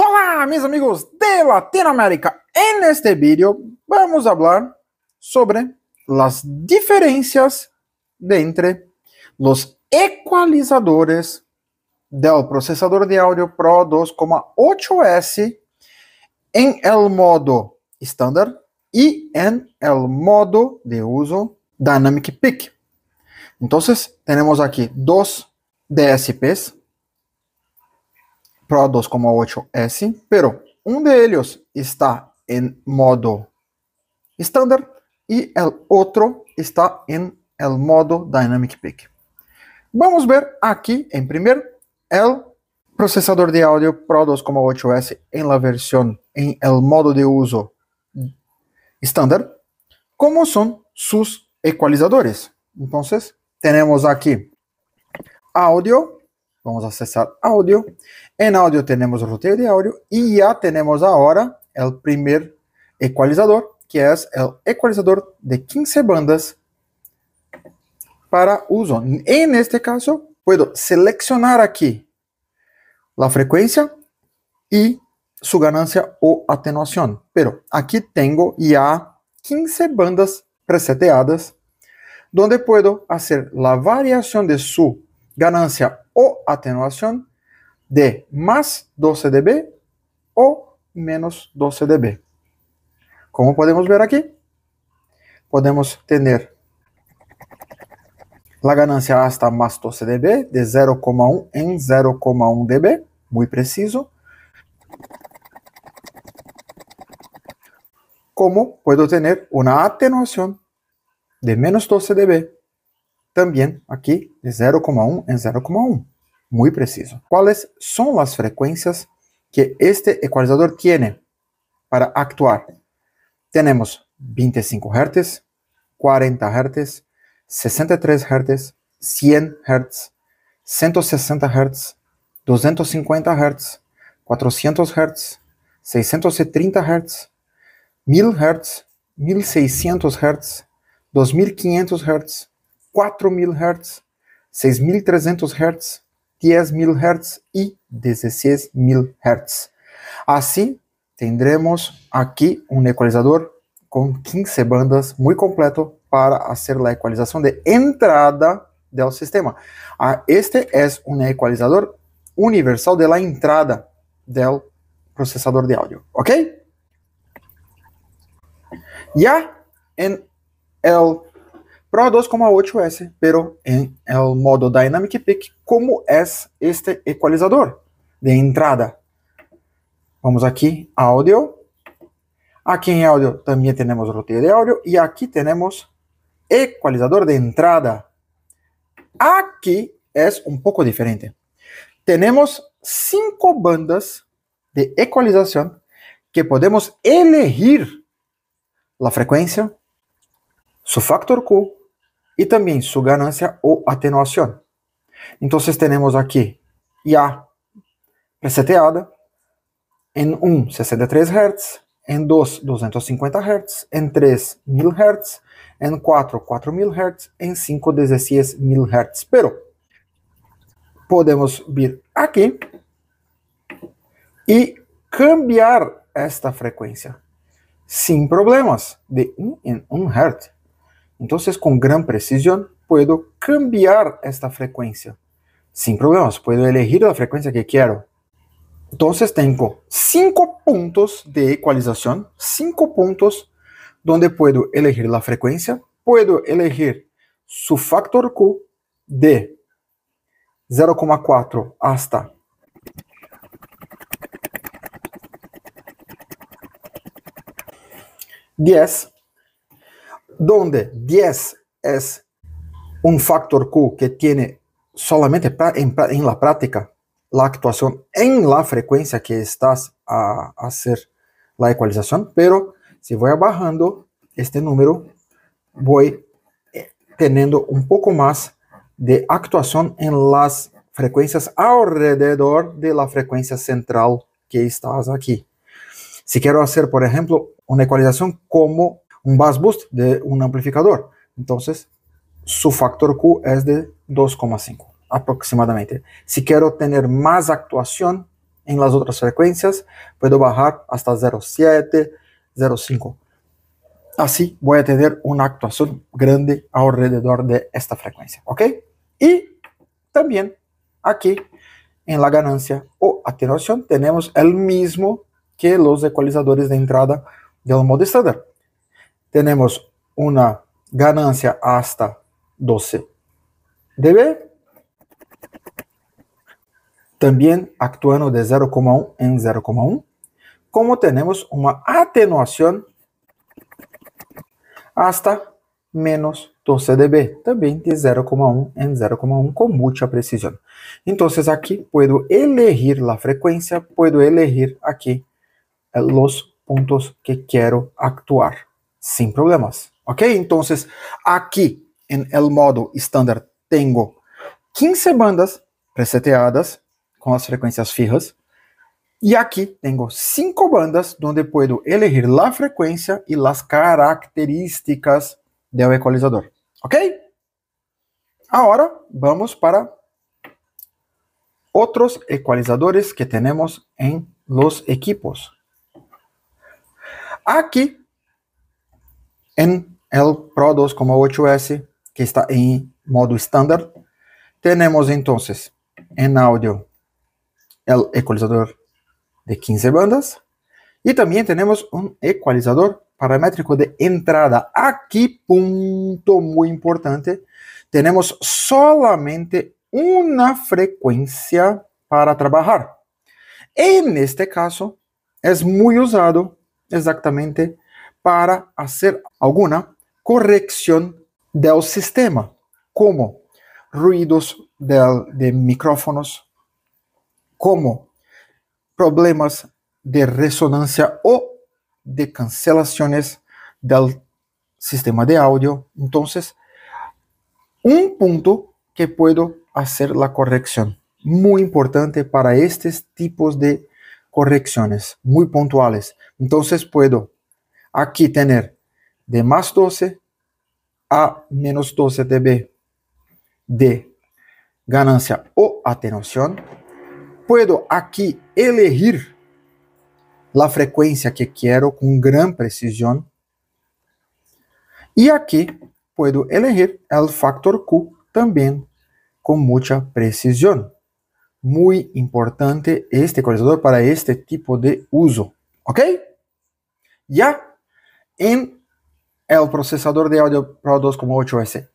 Olá, meus amigos de Latinoamérica. En este vídeo vamos falar sobre as diferenças entre os equalizadores do processador de áudio Pro 2,8S em el modo estándar e em el modo de uso Dynamic Peak. Então, temos aqui dois DSPs Pro como s pero um deles está em modo estándar e o outro está em el modo Dynamic Peak. Vamos ver aqui, em primeiro, o processador de áudio Pro 2.8S em la versión, em el modo de uso estándar, como são seus equalizadores. Então, temos aqui áudio Vamos acessar áudio. Em áudio temos o roteiro de áudio e já temos agora o primeiro equalizador, que é o equalizador de 15 bandas para uso. E neste caso, posso selecionar aqui a frequência e sua ganância ou atenuação. Pero aqui tenho já 15 bandas preseteadas, onde posso fazer a variação de sua ganancia o atenuación de más 12 dB o menos 12 dB. Como podemos ver aquí, podemos tener la ganancia hasta más 12 dB de 0,1 en 0,1 dB, muy preciso. Como puedo tener una atenuación de menos 12 dB También aquí 0,1 em 0,1. Muito preciso. ¿Cuáles são as frequências que este ecualizador tem para actuar? Temos 25 Hz, 40 Hz, 63 Hz, 100 Hz, 160 Hz, 250 Hz, 400 Hz, 630 Hz, 1000 Hz, 1600 Hz, 2500 Hz, 4.000 Hz, 6.300 Hz, 10.000 Hz e 16.000 Hz. Assim, tendremos aqui um ecualizador com 15 bandas muito completo para fazer a ecualización de entrada do sistema. Ah, este é um ecualizador universal de entrada do processador de áudio, ¿ok? Ya en el Proveedores como a tipo s, pero em el modo Dynamic Peak, como es este ecualizador de entrada? Vamos aqui audio. aqui em audio também temos roteiro de audio e aqui temos ecualizador de entrada. Aqui é um pouco diferente. Temos cinco bandas de equalização que podemos elegir a frequência, su factor Q, e também sua ganância ou atenuação. Então, temos aqui IA reseteada em 1 63 Hz, em 2 250 Hz, em 3 1000 Hz, em 4 4000 Hz, em 5 16 mil Hz. Pero podemos vir aqui e cambiar esta frequência sem problemas de 1 em 1 Hz. Entonces, con gran precisión, puedo cambiar esta frecuencia. Sin problemas, puedo elegir la frecuencia que quiero. Entonces, tengo cinco puntos de ecualización, cinco puntos donde puedo elegir la frecuencia, puedo elegir su factor Q de 0,4 hasta 10 donde 10 es un factor Q que tiene solamente en, la práctica la actuación en la frecuencia que estás a, a hacer la ecualización, pero si voy bajando este número, voy eh, teniendo un poco más de actuación en las frecuencias alrededor de la frecuencia central que estás aquí. Si quiero hacer, por ejemplo, una ecualización como un bass boost de un amplificador. Entonces, su factor Q es de 2,5 aproximadamente. Si quiero tener más actuación en las otras frecuencias, puedo bajar hasta 0,7, 0,5. Así voy a tener una actuación grande alrededor de esta frecuencia, ¿ok? Y también aquí en la ganancia o atenuación tenemos el mismo que los ecualizadores de entrada del modo tenemos una ganancia hasta 12 dB, también actuando de 0,1 en 0,1, como tenemos una atenuación hasta menos 12 dB, también de 0,1 en 0,1 con mucha precisión. Entonces aquí puedo elegir la frecuencia, puedo elegir aquí los puntos que quiero actuar. sem problemas. Ok, Então, aqui em el modo estándar tenho 15 bandas preseteadas com as frequências fijas. e aqui tenho cinco bandas donde puedo elegir a frequência e as características do ecualizador. ¿Ok? Agora vamos para outros ecualizadores que temos em los equipos. Aqui en el como 8S que está em modo estándar. Temos então, em audio o ecualizador de 15 bandas e também temos um ecualizador paramétrico de entrada. aqui ponto muito importante, temos solamente uma frecuencia para trabalhar En este caso, é muito usado exatamente para hacer alguna corrección del sistema, como ruidos de micrófonos, como problemas de resonancia o de cancelaciones del sistema de audio. Entonces, un punto que puedo hacer la corrección, muy importante para estos tipos de correcciones, muy puntuales. Entonces, puedo aquí tener de más 12 a menos 12 dB de ganancia o atenuación, puedo aquí elegir la frecuencia que quiero con gran precisión. Y aquí puedo elegir el factor Q también con mucha precisión. Muy importante este ecualizador para este tipo de uso. ¿Ok? Ya en el procesador de audio para 2.8S,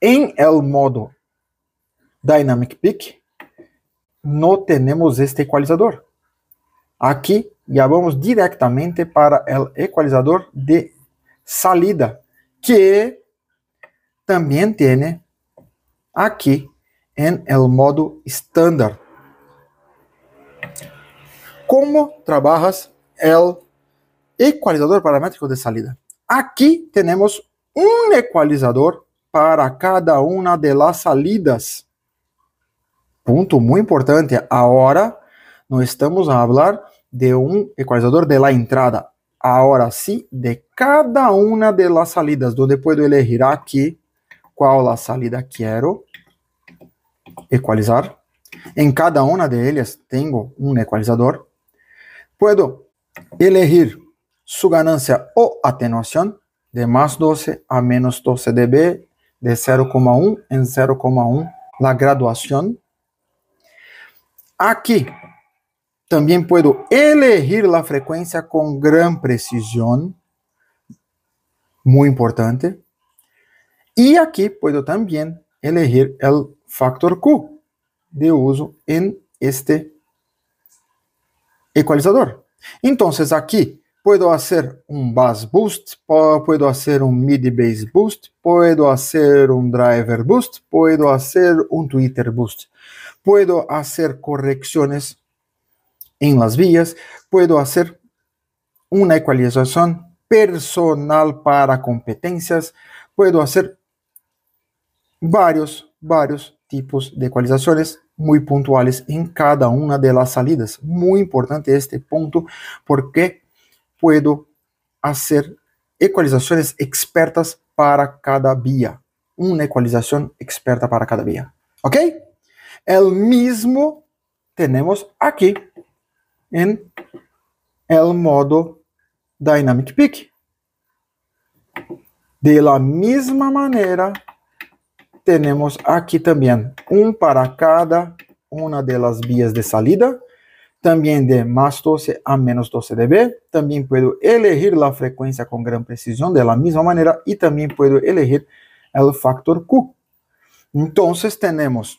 en el modo Dynamic Peak, não temos este equalizador. Aqui, já vamos diretamente para o equalizador de salida, que também tem aqui em el modo estándar. Como trabalhas el equalizador paramétrico de salida. Aqui temos um ecualizador para cada uma de las salidas. Ponto muito importante. Agora, não estamos a falar de um ecualizador de la entrada. Agora sim de cada uma de las salidas, donde posso elegir aqui cuál la salida quero ecualizar. En cada uma de tenho um equalizador. ecualizador. Puedo elegir su ganancia o atenuación de más 12 a menos 12 dB de 0,1 en 0,1 la graduación. aquí también puedo elegir la frecuencia con gran precisión muy importante. y aquí puedo también elegir el factor Q de uso en este ecualizador entonces aquí puedo hacer un bass boost, puedo hacer un MIDI bass boost, puedo hacer un driver boost, puedo hacer un Twitter boost, puedo hacer correcciones en las vías, puedo hacer una ecualización personal para competencias, puedo hacer varios, varios tipos de ecualizaciones muy puntuales en cada una de las salidas. Muy importante este punto porque puedo hacer ecualizaciones expertas para cada vía. Una ecualización experta para cada vía. ¿Ok? El mismo tenemos aquí en el modo Dynamic Peak. De la misma manera, tenemos aquí también un para cada una de las vías de salida também de mais 12 a menos 12 dB. também puedo elegir a frequência com grande precisão de la misma maneira e também puedo elegir el factor Q. Então, temos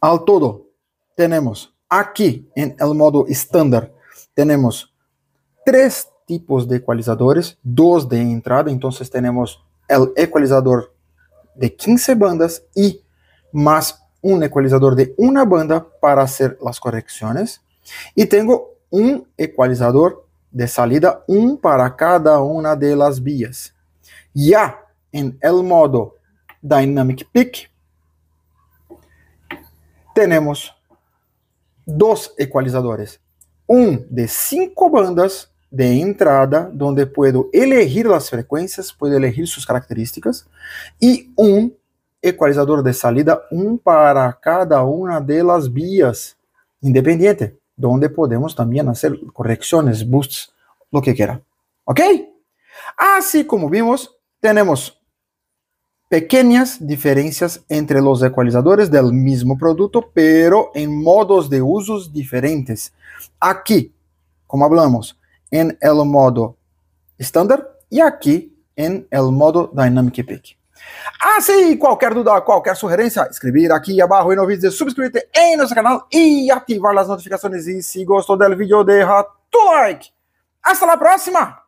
ao todo, temos aqui em el modo estándar, temos três tipos de ecualizadores, dois de entrada, Então, temos o ecualizador de 15 bandas e mais un ecualizador de una banda para hacer las correcciones y tengo un ecualizador de salida, un para cada una de las vías. Ya en el modo Dynamic Peak tenemos dos ecualizadores, un de cinco bandas de entrada, donde puedo elegir las frecuencias, puedo elegir sus características, y un ecualizador de salida, un para cada una de las vías, independiente, donde podemos también hacer correcciones, boosts, lo que quiera. ¿Ok? Así como vimos, tenemos pequeñas diferencias entre los ecualizadores del mismo producto, pero en modos de usos diferentes. Aquí, como hablamos, en el modo estándar y aquí en el modo Dynamic Peak. Assim, qualquer dúvida, qualquer sugerência, escrever aqui abaixo e não vídeo, subscrever em nosso canal e ativar as notificações. E se gostou do vídeo, deixa tu like. Hasta a próxima!